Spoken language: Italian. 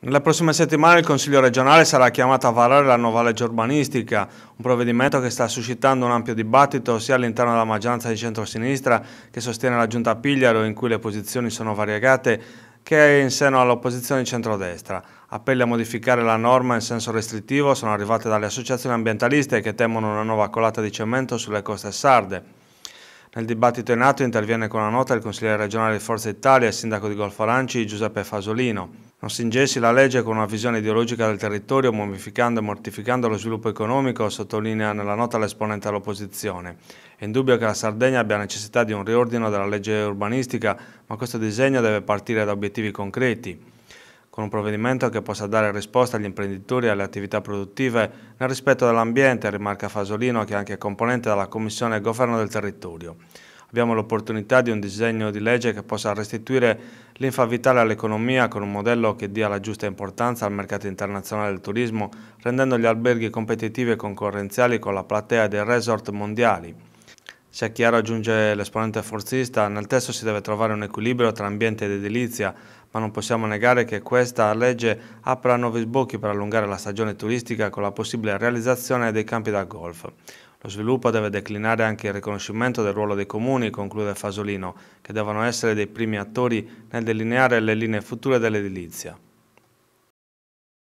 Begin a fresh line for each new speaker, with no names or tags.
Nella prossima settimana il Consiglio regionale sarà chiamato a varare la nuova legge urbanistica, un provvedimento che sta suscitando un ampio dibattito sia all'interno della maggioranza di centrosinistra che sostiene la Giunta Pigliaro in cui le posizioni sono variegate che è in seno all'opposizione di centrodestra. Appelli a modificare la norma in senso restrittivo sono arrivati dalle associazioni ambientaliste che temono una nuova colata di cemento sulle coste sarde. Nel dibattito in atto interviene con la nota il consigliere regionale di Forza Italia e sindaco di Golfo Aranci Giuseppe Fasolino. Non si ingessi la legge con una visione ideologica del territorio, mummificando e mortificando lo sviluppo economico, sottolinea nella nota l'esponente all'opposizione. È indubbio che la Sardegna abbia necessità di un riordino della legge urbanistica, ma questo disegno deve partire da obiettivi concreti con un provvedimento che possa dare risposta agli imprenditori e alle attività produttive nel rispetto dell'ambiente, rimarca Fasolino che è anche componente della Commissione Governo del Territorio. Abbiamo l'opportunità di un disegno di legge che possa restituire l'infa vitale all'economia con un modello che dia la giusta importanza al mercato internazionale del turismo, rendendo gli alberghi competitivi e concorrenziali con la platea dei resort mondiali. Se Chiaro aggiunge l'esponente forzista, nel testo si deve trovare un equilibrio tra ambiente ed edilizia, ma non possiamo negare che questa legge apra nuovi sbocchi per allungare la stagione turistica con la possibile realizzazione dei campi da golf. Lo sviluppo deve declinare anche il riconoscimento del ruolo dei comuni, conclude Fasolino, che devono essere dei primi attori nel delineare le linee future dell'edilizia.